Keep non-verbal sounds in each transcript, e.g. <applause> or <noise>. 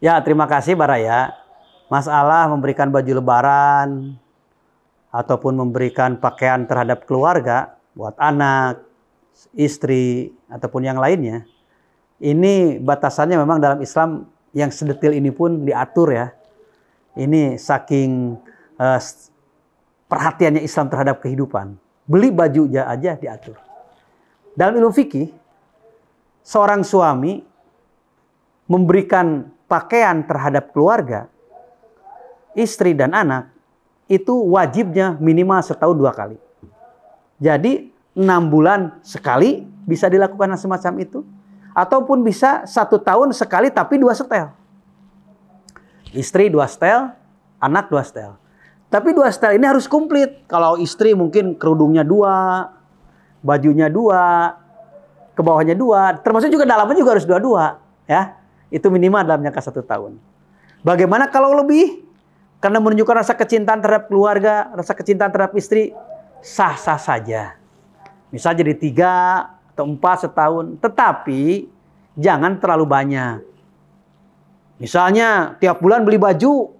Ya, terima kasih Baraya. Masalah memberikan baju lebaran ataupun memberikan pakaian terhadap keluarga buat anak, istri ataupun yang lainnya. Ini batasannya memang dalam Islam yang sedetil ini pun diatur ya. Ini saking eh, perhatiannya Islam terhadap kehidupan. Beli baju aja diatur. Dalam ilmu fikih, seorang suami memberikan pakaian terhadap keluarga, istri dan anak, itu wajibnya minimal setahun dua kali. Jadi enam bulan sekali bisa dilakukan semacam itu. Ataupun bisa satu tahun sekali tapi dua setel. Istri dua setel, anak dua setel. Tapi dua setel ini harus komplit. Kalau istri mungkin kerudungnya dua, bajunya dua, ke bawahnya dua, termasuk juga dalamnya juga harus dua-dua, ya. Itu minimal dalam jangka satu tahun. Bagaimana kalau lebih? Karena menunjukkan rasa kecintaan terhadap keluarga, rasa kecintaan terhadap istri, sah-sah saja. Misal jadi tiga atau empat setahun. Tetapi jangan terlalu banyak. Misalnya tiap bulan beli baju,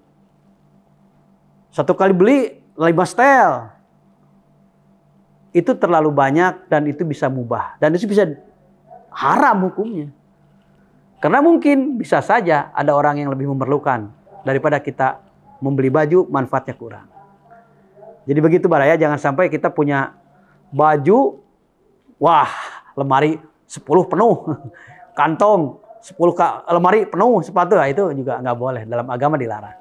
satu kali beli lima setel, itu terlalu banyak dan itu bisa mubah dan itu bisa haram hukumnya. Karena mungkin bisa saja ada orang yang lebih memerlukan daripada kita membeli baju manfaatnya kurang. Jadi begitu baraya jangan sampai kita punya baju wah lemari 10 penuh, <laughs> kantong 10 lemari penuh sepatu nah, itu juga nggak boleh dalam agama dilarang.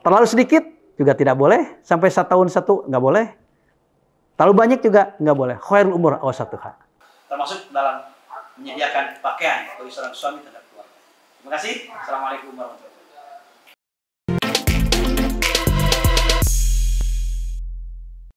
Terlalu sedikit juga tidak boleh sampai satu tahun satu nggak boleh. Terlalu banyak juga nggak boleh. Khairul umur satu hak. Termasuk dalam menyediakan pakaian bagi seorang suami terhadap keluarga. Terima kasih. Assalamualaikum warahmatullahi wabarakatuh.